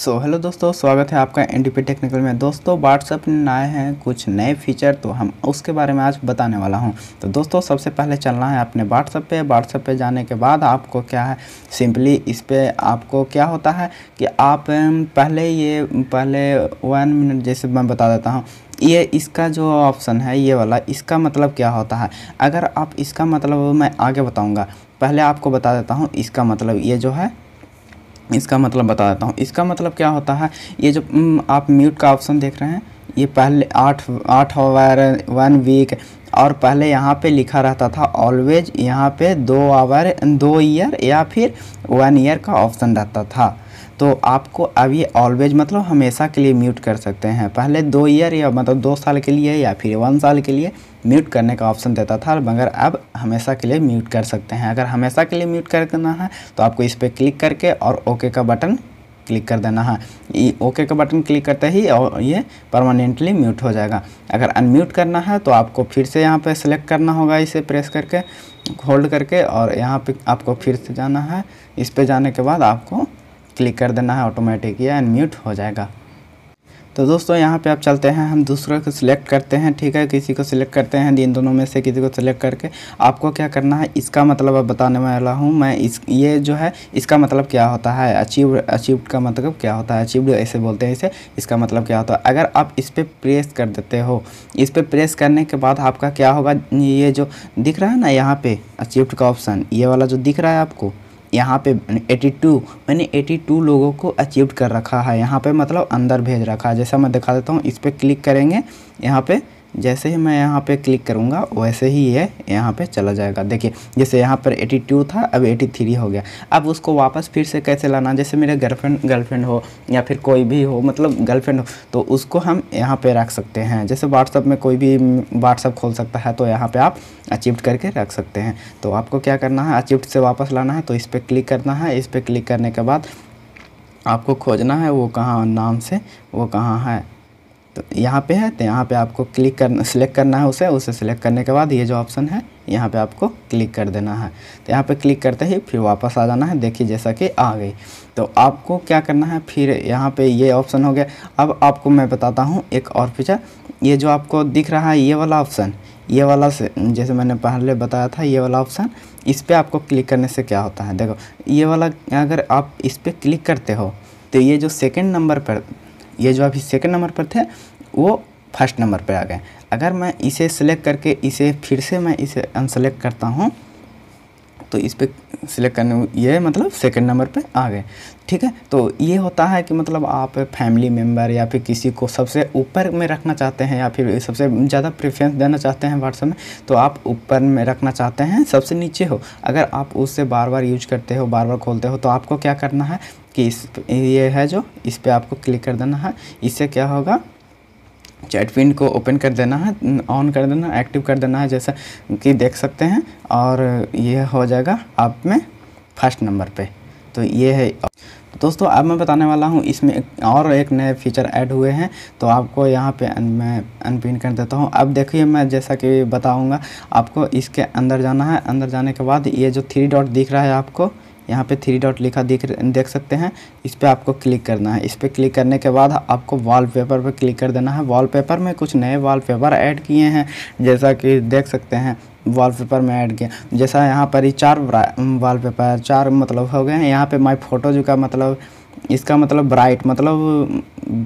सो so, hello दोस्तों स्वागत है आपका एन टेक्निकल में दोस्तों व्हाट्सएप ने आए हैं कुछ नए फीचर तो हम उसके बारे में आज बताने वाला हूं तो दोस्तों सबसे पहले चलना है अपने व्हाट्सएप पे व्हाट्सएप पे जाने के बाद आपको क्या है सिंपली इस पर आपको क्या होता है कि आप पहले ये पहले वन मिनट जैसे मैं बता देता हूँ ये इसका जो ऑप्शन है ये वाला इसका मतलब क्या होता है अगर आप इसका मतलब मैं आगे बताऊँगा पहले आपको बता देता हूँ इसका मतलब ये जो है इसका मतलब बता देता हूँ इसका मतलब क्या होता है ये जो आप म्यूट का ऑप्शन देख रहे हैं ये पहले आठ आठ आवर वन वीक और पहले यहाँ पे लिखा रहता था ऑलवेज यहाँ पे दो आवर दो ईयर या फिर वन ईयर का ऑप्शन रहता था तो आपको अब ये ऑलवेज मतलब हमेशा के लिए म्यूट कर सकते हैं पहले दो ईयर या मतलब दो साल के लिए या फिर वन साल के लिए म्यूट करने का ऑप्शन देता था मगर अब हमेशा के लिए म्यूट कर सकते हैं अगर हमेशा के लिए म्यूट करना है तो आपको इस पर क्लिक करके और ओके का बटन क्लिक कर देना है ओके का बटन क्लिक करते ही और ये परमानेंटली म्यूट हो जाएगा अगर अनम्यूट करना है तो आपको फिर से यहाँ पे सिलेक्ट करना होगा इसे प्रेस करके होल्ड करके और यहाँ पे आपको फिर से जाना है इस पे जाने के बाद आपको क्लिक कर देना है ऑटोमेटिक या अनम्यूट हो जाएगा तो दोस्तों यहाँ पे आप चलते हैं हम दूसरे को सिलेक्ट करते हैं ठीक है किसी को सिलेक्ट करते हैं इन दोनों में से किसी को सिलेक्ट करके आपको क्या करना है इसका मतलब अब बताने वाला हूँ मैं इस ये जो है इसका मतलब क्या होता है अचीव अचीव का मतलब क्या होता है अचीव ऐसे बोलते हैं इसे इसका मतलब क्या होता है अगर आप इस पर प्रेस कर देते हो इस पर प्रेस करने के बाद आपका क्या होगा ये जो दिख रहा है ना यहाँ पर अचीव का ऑप्शन ये वाला जो दिख रहा है आपको यहाँ पे 82 मैंने 82 लोगों को अचीव कर रखा है यहाँ पे मतलब अंदर भेज रखा है जैसा मैं दिखा देता हूँ इस पर क्लिक करेंगे यहाँ पे जैसे ही मैं यहाँ पे क्लिक करूँगा वैसे ही ये यहाँ पे चला जाएगा देखिए जैसे यहाँ पर 82 था अब 83 हो गया अब उसको वापस फिर से कैसे लाना जैसे मेरे गर्लफ्रेंड गर्लफ्रेंड हो या फिर कोई भी हो मतलब गर्लफ्रेंड हो तो उसको हम यहाँ पे रख सकते हैं जैसे व्हाट्सअप में कोई भी व्हाट्सअप खोल सकता है तो यहाँ पर आप अचीव करके रख सकते हैं तो आपको क्या करना है अचीव से वापस लाना है तो इस पर क्लिक करना है इस पर क्लिक करने के बाद आपको खोजना है वो कहाँ नाम से वो कहाँ है तो यहाँ पे है तो यहाँ पे आपको क्लिक करना सिलेक्ट करना है उसे उसे सिलेक्ट करने के बाद ये जो ऑप्शन है यहाँ पे आपको क्लिक कर देना है तो यहाँ पे क्लिक करते ही फिर वापस आ जाना है देखिए जैसा कि आ गई तो आपको क्या करना है फिर यहाँ पे ये ऑप्शन हो गया अब आपको मैं बताता हूँ एक और फीचर ये जो आपको दिख रहा है ये वाला ऑप्शन ये वाला से जैसे मैंने पहले बताया था ये वाला ऑप्शन इस पर आपको क्लिक करने से क्या होता है देखो ये वाला अगर आप इस पर क्लिक करते हो तो ये जो सेकेंड नंबर पर ये जो अभी सेकेंड नंबर पर थे वो फर्स्ट नंबर पर आ गए अगर मैं इसे सेलेक्ट करके इसे फिर से मैं इसे अनसेलेक्ट करता हूँ तो इस पर सिलेक्ट करने ये मतलब सेकंड नंबर पे आ गए ठीक है तो ये होता है कि मतलब आप फैमिली मेम्बर या फिर किसी को सबसे ऊपर में रखना चाहते हैं या फिर सबसे ज़्यादा प्रेफरेंस देना चाहते हैं व्हाट्सएप में तो आप ऊपर में रखना चाहते हैं सबसे नीचे हो अगर आप उससे बार बार यूज करते हो बार बार खोलते हो तो आपको क्या करना है कि इस ये है जो इस पर आपको क्लिक कर देना है इससे क्या होगा चैट चैटविन को ओपन कर देना है ऑन कर देना एक्टिव कर देना है जैसा कि देख सकते हैं और ये हो जाएगा आप में फर्स्ट नंबर पे तो ये है तो दोस्तों अब मैं बताने वाला हूँ इसमें और एक नए फीचर ऐड हुए हैं तो आपको यहाँ पे मैं अनपिन कर देता हूँ अब देखिए मैं जैसा कि बताऊँगा आपको इसके अंदर जाना है अंदर जाने के बाद ये जो थ्री डॉट दिख रहा है आपको यहाँ पे थ्री डॉट लिखा देख देख सकते हैं इस पर आपको क्लिक करना है इस पर क्लिक करने के बाद आपको वॉलपेपर पर क्लिक कर देना है वॉलपेपर में कुछ नए वॉलपेपर ऐड किए हैं जैसा कि देख सकते हैं वॉलपेपर में ऐड किया जैसा यहाँ पर ही चार वॉलपेपर चार मतलब हो गए हैं यहाँ पर माई फोटो जो का मतलब इसका मतलब ब्राइट मतलब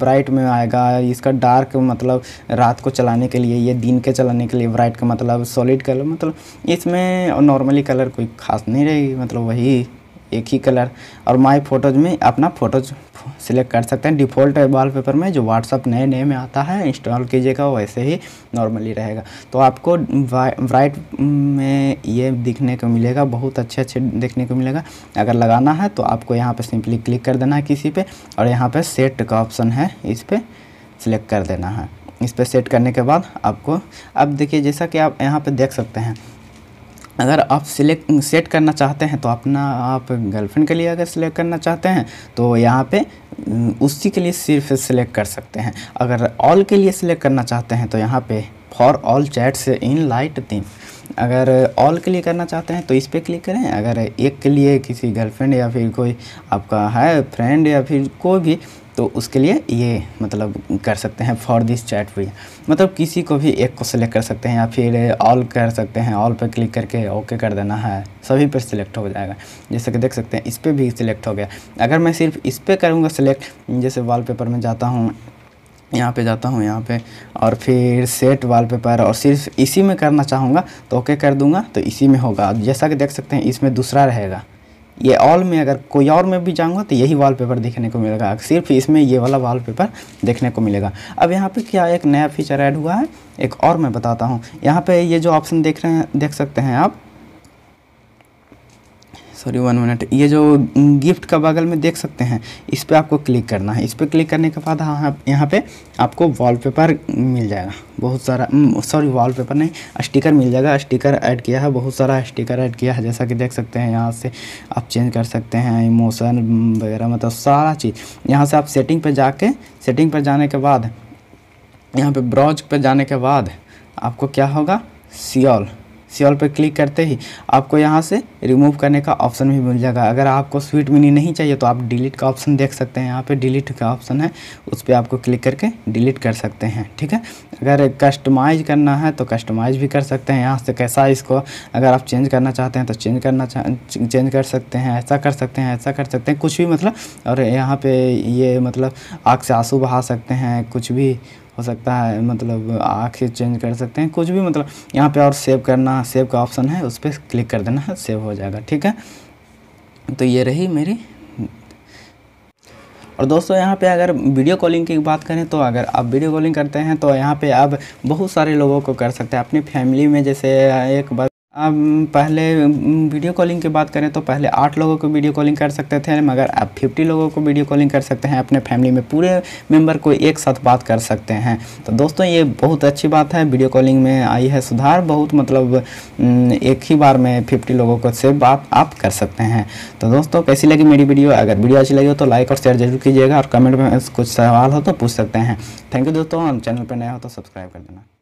ब्राइट में आएगा इसका डार्क मतलब रात को चलाने के लिए ये दिन के चलाने के लिए ब्राइट का मतलब सॉलिड कलर मतलब इसमें नॉर्मली कलर कोई खास नहीं रहेगी मतलब वही एक ही कलर और माई फोटोज में अपना फोटोज सिलेक्ट कर सकते हैं डिफ़ॉल्ट वॉलपेपर में जो व्हाट्सअप नए नए में आता है इंस्टॉल कीजिएगा वैसे ही नॉर्मली रहेगा तो आपको ब्राइट में ये दिखने को मिलेगा बहुत अच्छे अच्छे देखने को मिलेगा अगर लगाना है तो आपको यहाँ पर सिंपली क्लिक कर देना है किसी पर और यहाँ पर सेट का ऑप्शन है इस पर सिलेक्ट कर देना है इस पर सेट करने के बाद आपको अब देखिए जैसा कि आप यहाँ पर देख सकते हैं अगर आप सिलेक्ट सेट करना चाहते हैं तो अपना आप गर्लफ्रेंड के लिए अगर सिलेक्ट करना चाहते हैं तो यहाँ पे उसी के लिए सिर्फ सिलेक्ट कर सकते हैं अगर ऑल के लिए सिलेक्ट करना चाहते हैं तो यहाँ पे for all chats in light theme अगर ऑल के लिए करना चाहते हैं तो इस पर क्लिक करें अगर एक के लिए किसी गर्लफ्रेंड या फिर कोई आपका है फ्रेंड या फिर कोई भी तो उसके लिए ये मतलब कर सकते हैं फॉर दिस चैट वी मतलब किसी को भी एक को सिलेक्ट कर सकते हैं या फिर ऑल कर सकते हैं ऑल पर क्लिक करके ओके कर देना है सभी पर सिलेक्ट हो जाएगा जैसे कि देख सकते हैं इस पर भी सिलेक्ट हो गया अगर मैं सिर्फ इस पर करूँगा सिलेक्ट जैसे वॉलपेपर में जाता हूँ यहाँ पे जाता हूँ यहाँ पे और फिर सेट वॉलपेपर और सिर्फ इसी में करना चाहूँगा तो ओके कर दूँगा तो इसी में होगा जैसा कि देख सकते हैं इसमें दूसरा रहेगा ये ऑल में अगर कोई और में भी जाऊँगा तो यही वॉलपेपर देखने को मिलेगा सिर्फ इसमें ये वाला वॉलपेपर देखने को मिलेगा अब यहाँ पे क्या एक नया फीचर ऐड हुआ है एक और मैं बताता हूँ यहाँ पे ये जो ऑप्शन देख रहे हैं देख सकते हैं आप सॉरी वन मिनट ये जो गिफ्ट का बगल में देख सकते हैं इस पर आपको क्लिक करना है इस पर क्लिक करने के बाद हाँ, हाँ यहाँ पे आपको वॉलपेपर मिल जाएगा बहुत सारा सॉरी वॉलपेपर नहीं स्टिकर मिल जाएगा स्टिकर ऐड किया है बहुत सारा स्टिकर ऐड किया है जैसा कि देख सकते हैं यहाँ से आप चेंज कर सकते हैं इमोशन वगैरह मतलब सारा चीज़ यहाँ से आप सेटिंग पर जाके सेटिंग पर जाने के बाद यहाँ पर ब्राउज पर जाने के बाद आपको क्या होगा सियोल सी ऑल पर क्लिक करते ही आपको यहाँ से रिमूव करने का ऑप्शन भी मिल जाएगा अगर आपको स्वीट मिनी नहीं चाहिए तो आप डिलीट का ऑप्शन देख सकते हैं यहाँ पर डिलीट का ऑप्शन है उस पर आपको क्लिक करके डिलीट कर सकते हैं ठीक है अगर कस्टमाइज करना है तो कस्टमाइज भी कर सकते हैं यहाँ से कैसा इसको अगर आप चेंज करना चाहते हैं तो चेंज करना चेंज कर सकते हैं ऐसा कर सकते हैं ऐसा कर सकते हैं कुछ भी मतलब और यहाँ पे ये मतलब आग से आंसू बहा सकते हैं कुछ भी हो सकता है मतलब आँखें चेंज कर सकते हैं कुछ भी मतलब यहाँ पे और सेव करना सेव का ऑप्शन है उस पर क्लिक कर देना है सेव हो जाएगा ठीक है तो ये रही मेरी और दोस्तों यहाँ पे अगर वीडियो कॉलिंग की बात करें तो अगर आप वीडियो कॉलिंग करते हैं तो यहाँ पे आप बहुत सारे लोगों को कर सकते हैं अपनी फैमिली में जैसे एक बार अब पहले वीडियो कॉलिंग की बात करें तो पहले आठ लोगों को वीडियो कॉलिंग कर सकते थे मगर अब फिफ्टी लोगों को वीडियो कॉलिंग कर सकते हैं अपने फैमिली में पूरे मेंबर को एक साथ बात कर सकते हैं तो दोस्तों ये बहुत अच्छी बात है वीडियो कॉलिंग में आई है सुधार बहुत मतलब एक ही बार में फिफ्टी लोगों को से बात आप कर सकते हैं तो दोस्तों कैसी लगी मेरी वीडियो अगर वीडियो अच्छी लगी हो तो लाइक और शेयर जरूर कीजिएगा और कमेंट में कुछ सवाल हो तो पूछ सकते हैं थैंक यू दोस्तों चैनल पर नया हो तो सब्सक्राइब कर देना